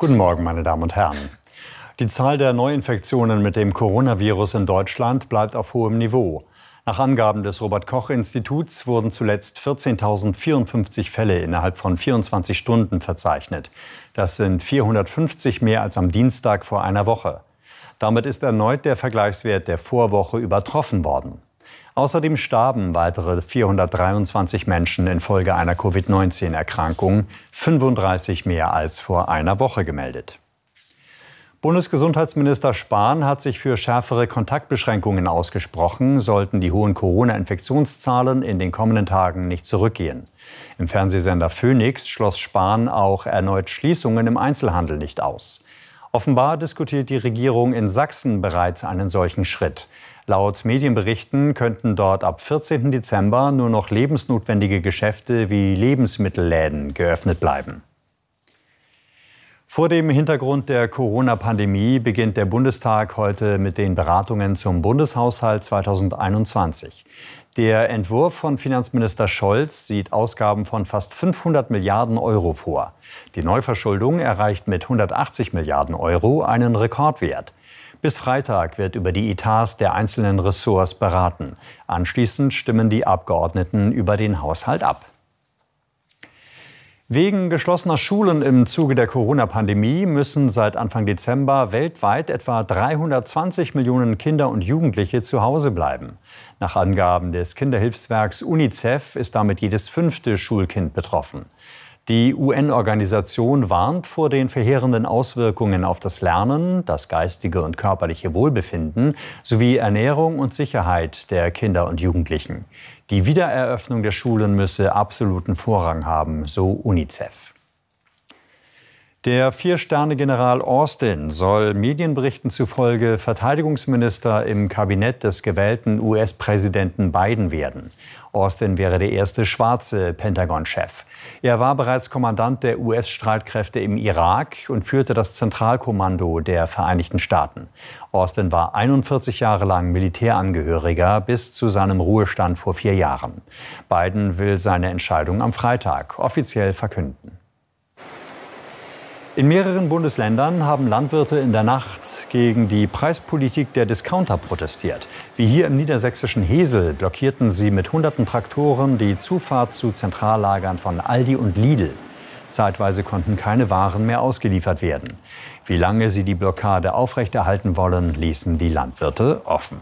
Guten Morgen, meine Damen und Herren. Die Zahl der Neuinfektionen mit dem Coronavirus in Deutschland bleibt auf hohem Niveau. Nach Angaben des Robert Koch Instituts wurden zuletzt 14.054 Fälle innerhalb von 24 Stunden verzeichnet. Das sind 450 mehr als am Dienstag vor einer Woche. Damit ist erneut der Vergleichswert der Vorwoche übertroffen worden. Außerdem starben weitere 423 Menschen infolge einer Covid-19-Erkrankung, 35 mehr als vor einer Woche gemeldet. Bundesgesundheitsminister Spahn hat sich für schärfere Kontaktbeschränkungen ausgesprochen, sollten die hohen Corona-Infektionszahlen in den kommenden Tagen nicht zurückgehen. Im Fernsehsender Phoenix schloss Spahn auch erneut Schließungen im Einzelhandel nicht aus. Offenbar diskutiert die Regierung in Sachsen bereits einen solchen Schritt. Laut Medienberichten könnten dort ab 14. Dezember nur noch lebensnotwendige Geschäfte wie Lebensmittelläden geöffnet bleiben. Vor dem Hintergrund der Corona-Pandemie beginnt der Bundestag heute mit den Beratungen zum Bundeshaushalt 2021. Der Entwurf von Finanzminister Scholz sieht Ausgaben von fast 500 Milliarden Euro vor. Die Neuverschuldung erreicht mit 180 Milliarden Euro einen Rekordwert. Bis Freitag wird über die Etats der einzelnen Ressorts beraten. Anschließend stimmen die Abgeordneten über den Haushalt ab. Wegen geschlossener Schulen im Zuge der Corona-Pandemie müssen seit Anfang Dezember weltweit etwa 320 Millionen Kinder und Jugendliche zu Hause bleiben. Nach Angaben des Kinderhilfswerks UNICEF ist damit jedes fünfte Schulkind betroffen. Die UN-Organisation warnt vor den verheerenden Auswirkungen auf das Lernen, das geistige und körperliche Wohlbefinden sowie Ernährung und Sicherheit der Kinder und Jugendlichen. Die Wiedereröffnung der Schulen müsse absoluten Vorrang haben, so UNICEF. Der Vier-Sterne-General Austin soll Medienberichten zufolge Verteidigungsminister im Kabinett des gewählten US-Präsidenten Biden werden. Austin wäre der erste schwarze Pentagon-Chef. Er war bereits Kommandant der US-Streitkräfte im Irak und führte das Zentralkommando der Vereinigten Staaten. Austin war 41 Jahre lang Militärangehöriger bis zu seinem Ruhestand vor vier Jahren. Biden will seine Entscheidung am Freitag offiziell verkünden. In mehreren Bundesländern haben Landwirte in der Nacht gegen die Preispolitik der Discounter protestiert. Wie hier im niedersächsischen Hesel blockierten sie mit hunderten Traktoren die Zufahrt zu Zentrallagern von Aldi und Lidl. Zeitweise konnten keine Waren mehr ausgeliefert werden. Wie lange sie die Blockade aufrechterhalten wollen, ließen die Landwirte offen.